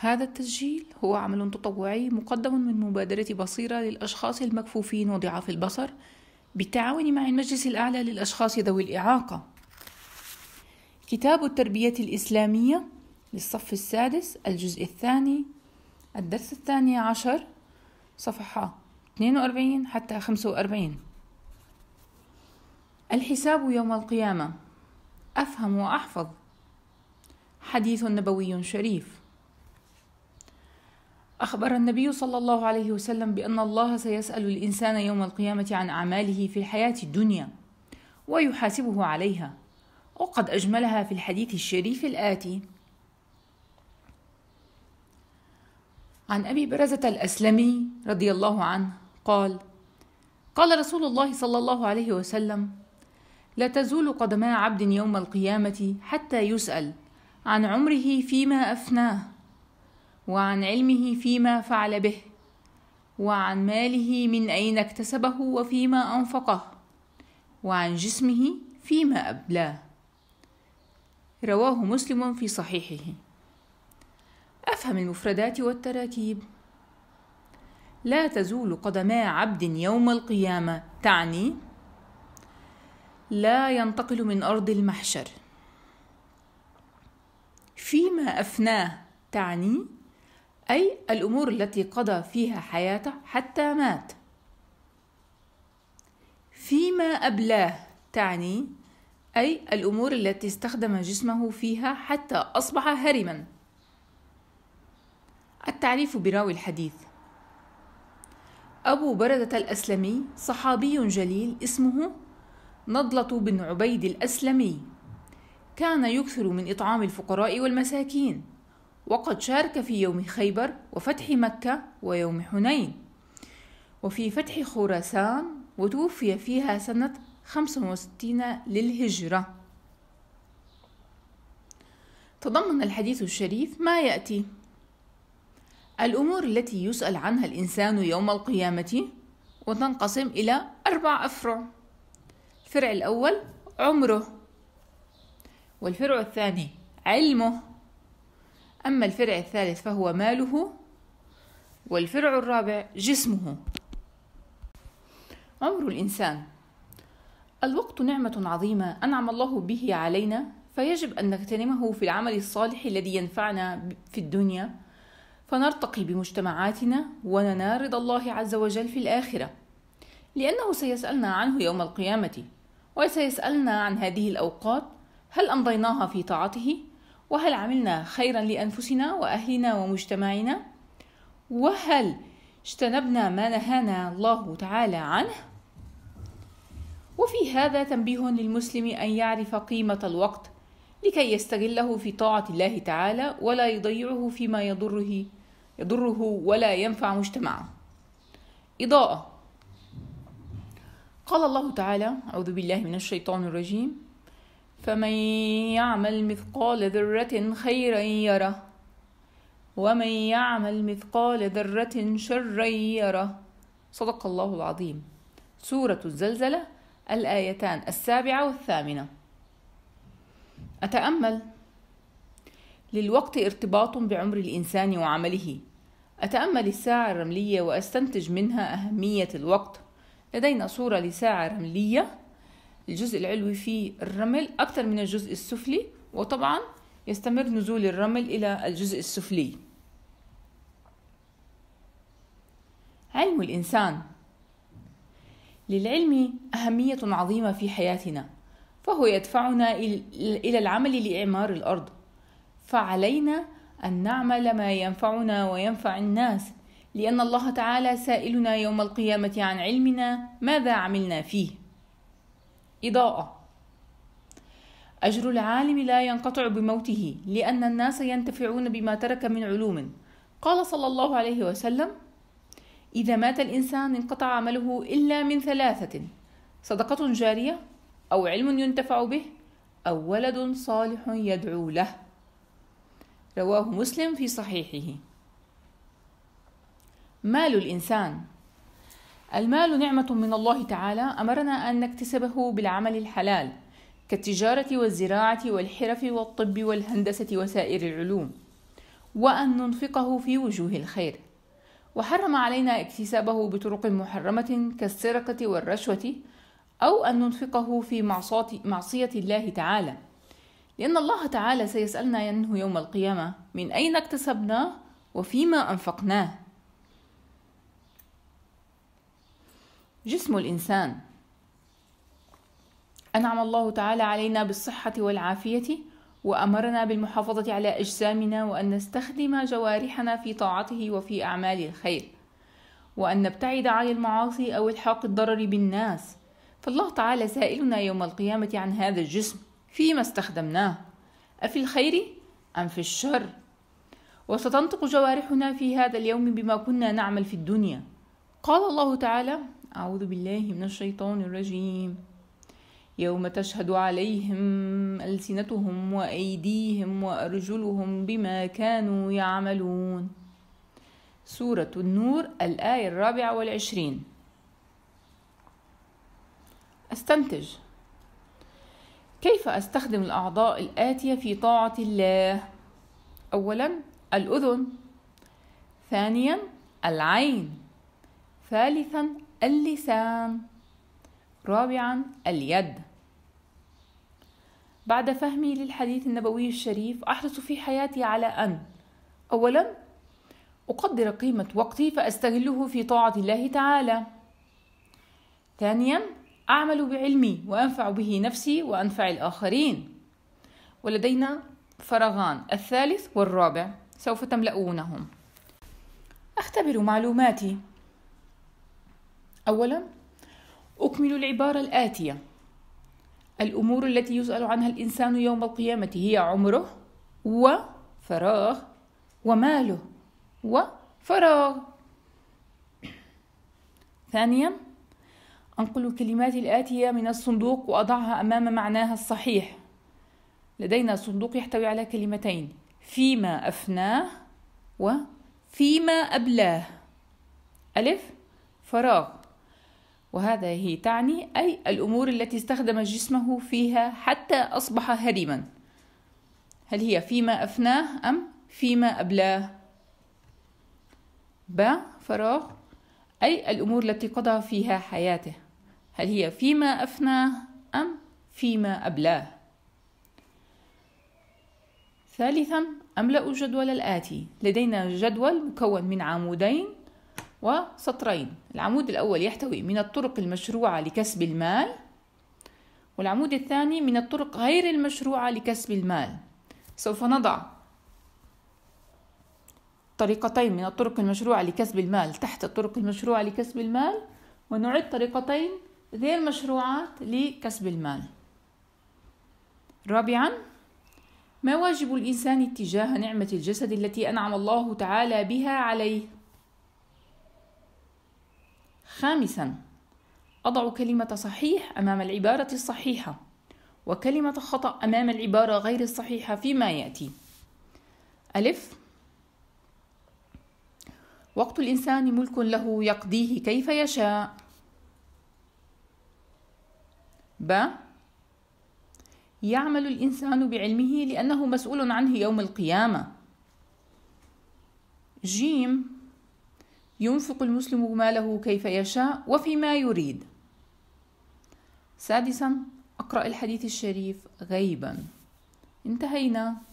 هذا التسجيل هو عمل تطوعي مقدم من مبادرة بصيرة للأشخاص المكفوفين وضعاف البصر بالتعاون مع المجلس الأعلى للأشخاص ذوي الإعاقة كتاب التربية الإسلامية للصف السادس الجزء الثاني الدرس الثاني عشر صفحة 42 حتى 45 الحساب يوم القيامة أفهم وأحفظ حديث نبوي شريف أخبر النبي صلى الله عليه وسلم بأن الله سيسأل الإنسان يوم القيامة عن أعماله في الحياة الدنيا ويحاسبه عليها وقد أجملها في الحديث الشريف الآتي عن أبي برزة الأسلمي رضي الله عنه قال قال رسول الله صلى الله عليه وسلم لا تزول قدما عبد يوم القيامة حتى يسأل عن عمره فيما أفناه وعن علمه فيما فعل به وعن ماله من أين اكتسبه وفيما أنفقه وعن جسمه فيما أبلاه رواه مسلم في صحيحه أفهم المفردات والتراكيب لا تزول قدما عبد يوم القيامة تعني لا ينتقل من أرض المحشر فيما أفناه تعني أي الأمور التي قضى فيها حياته حتى مات فيما أبلاه تعني أي الأمور التي استخدم جسمه فيها حتى أصبح هرما التعريف براوي الحديث أبو بردة الأسلمي صحابي جليل اسمه نضلة بن عبيد الأسلمي كان يكثر من إطعام الفقراء والمساكين وقد شارك في يوم خيبر وفتح مكة ويوم حنين وفي فتح خراسان وتوفي فيها سنة 65 للهجرة تضمن الحديث الشريف ما يأتي الأمور التي يسأل عنها الإنسان يوم القيامة وتنقسم إلى أربع أفرع الفرع الأول عمره والفرع الثاني علمه أما الفرع الثالث فهو ماله والفرع الرابع جسمه عمر الإنسان الوقت نعمة عظيمة أنعم الله به علينا فيجب أن نغتنمه في العمل الصالح الذي ينفعنا في الدنيا فنرتقي بمجتمعاتنا وننال رضا الله عز وجل في الآخرة لأنه سيسألنا عنه يوم القيامة وسيسألنا عن هذه الأوقات هل أمضيناها في طاعته وهل عملنا خيرا لأنفسنا وأهلنا ومجتمعنا وهل اجتنبنا ما نهانا الله تعالى عنه وفي هذا تنبيه للمسلم أن يعرف قيمة الوقت لكي يستغله في طاعة الله تعالى ولا يضيعه فيما يضره يضره ولا ينفع مجتمعه إضاءة قال الله تعالى أعوذ بالله من الشيطان الرجيم فمن يعمل مثقال ذرة خيرا يره ومن يعمل مثقال ذرة شرا يره صدق الله العظيم سورة الزلزلة الآيتان السابعة والثامنة أتأمل للوقت ارتباط بعمر الإنسان وعمله أتأمل الساعة الرملية وأستنتج منها أهمية الوقت لدينا صورة لساعة رملية الجزء العلوي فيه الرمل أكثر من الجزء السفلي وطبعا يستمر نزول الرمل إلى الجزء السفلي علم الإنسان للعلم أهمية عظيمة في حياتنا فهو يدفعنا إلى العمل لإعمار الأرض فعلينا أن نعمل ما ينفعنا وينفع الناس لأن الله تعالى سائلنا يوم القيامة عن علمنا ماذا عملنا فيه إضاءة أجر العالم لا ينقطع بموته لأن الناس ينتفعون بما ترك من علوم قال صلى الله عليه وسلم إذا مات الإنسان انقطع عمله إلا من ثلاثة صدقة جارية أو علم ينتفع به أو ولد صالح يدعو له رواه مسلم في صحيحه مال الإنسان المال نعمة من الله تعالى أمرنا أن نكتسبه بالعمل الحلال كالتجارة والزراعة والحرف والطب والهندسة وسائر العلوم وأن ننفقه في وجوه الخير وحرم علينا اكتسابه بطرق محرمة كالسرقة والرشوة أو أن ننفقه في معصية الله تعالى لأن الله تعالى سيسألنا عنه يوم القيامة من أين اكتسبناه وفيما أنفقناه جسم الإنسان أنعم الله تعالى علينا بالصحة والعافية وأمرنا بالمحافظة على أجسامنا وأن نستخدم جوارحنا في طاعته وفي أعمال الخير وأن نبتعد عن المعاصي أو الحاق الضرر بالناس فالله تعالى سائلنا يوم القيامة عن هذا الجسم فيما استخدمناه أفي الخير أم في الشر وستنطق جوارحنا في هذا اليوم بما كنا نعمل في الدنيا قال الله تعالى أعوذ بالله من الشيطان الرجيم يوم تشهد عليهم ألسنتهم وأيديهم وأرجلهم بما كانوا يعملون سورة النور الآية الرابعة والعشرين أستنتج كيف أستخدم الأعضاء الآتية في طاعة الله؟ أولا الأذن ثانيا العين ثالثا اللسان رابعا اليد بعد فهمي للحديث النبوي الشريف احرص في حياتي على ان اولا اقدر قيمه وقتي فاستغله في طاعه الله تعالى ثانيا اعمل بعلمي وانفع به نفسي وانفع الاخرين ولدينا فراغان الثالث والرابع سوف تملؤونهم اختبر معلوماتي أولا أكمل العبارة الآتية الأمور التي يسأل عنها الإنسان يوم القيامة هي عمره وفراغ وماله وفراغ ثانيا أنقل الكلمات الآتية من الصندوق وأضعها أمام معناها الصحيح لدينا صندوق يحتوي على كلمتين فيما أفناه وفيما أبلاه ألف فراغ وهذا هي تعني أي الأمور التي استخدم جسمه فيها حتى أصبح هرما هل هي فيما أفناه أم فيما أبلاه ب فراغ أي الأمور التي قضى فيها حياته هل هي فيما أفناه أم فيما أبلاه ثالثا أملأ الجدول الآتي لدينا جدول مكون من عمودين وسطرين العمود الأول يحتوي من الطرق المشروعة لكسب المال والعمود الثاني من الطرق غير المشروعة لكسب المال سوف نضع طريقتين من الطرق المشروعة لكسب المال تحت الطرق المشروعة لكسب المال ونعد طريقتين غير مشروعات لكسب المال رابعا ما واجب الإنسان اتجاه نعمة الجسد التي أنعم الله تعالى بها عليه خامسا أضع كلمة صحيح أمام العبارة الصحيحة وكلمة خطأ أمام العبارة غير الصحيحة فيما يأتي ألف وقت الإنسان ملك له يقضيه كيف يشاء ب يعمل الإنسان بعلمه لأنه مسؤول عنه يوم القيامة جيم ينفق المسلم ماله كيف يشاء وفيما يريد سادسا اقرأ الحديث الشريف غيبا انتهينا